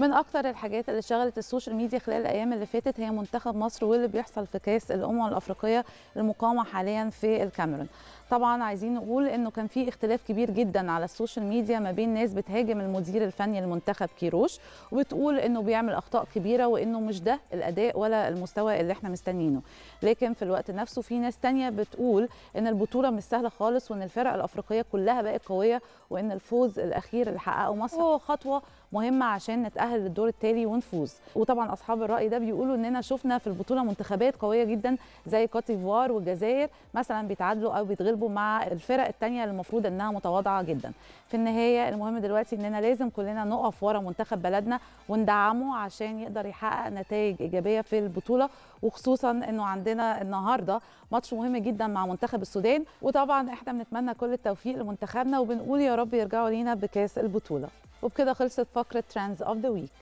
من اكثر الحاجات اللي شغلت السوشيال ميديا خلال الايام اللي فاتت هي منتخب مصر واللي بيحصل في كاس الامم الافريقيه المقامه حاليا في الكاميرون طبعا عايزين نقول انه كان في اختلاف كبير جدا على السوشيال ميديا ما بين ناس بتهاجم المدير الفني المنتخب كيروش وبتقول انه بيعمل اخطاء كبيره وانه مش ده الاداء ولا المستوى اللي احنا مستنيينه لكن في الوقت نفسه في ناس تانية بتقول ان البطوله مش سهله خالص وان الفرق الافريقيه كلها بقت قويه وان الفوز الاخير اللي حققه مصر هو خطوه مهمه عشان نتاهل للدور التالي ونفوز وطبعا اصحاب الراي ده بيقولوا اننا شفنا في البطوله منتخبات قويه جدا زي كوت ديفوار والجزائر مثلا بيتعادلوا او بيتغلبوا بيلعبوا مع الفرق الثانيه اللي المفروض انها متواضعه جدا في النهايه المهم دلوقتي اننا لازم كلنا نقف ورا منتخب بلدنا وندعمه عشان يقدر يحقق نتائج ايجابيه في البطوله وخصوصا انه عندنا النهارده ماتش مهم جدا مع منتخب السودان وطبعا احنا بنتمنى كل التوفيق لمنتخبنا وبنقول يا رب يرجعوا لينا بكاس البطوله وبكده خلصت فقره ترندز اوف ذا ويك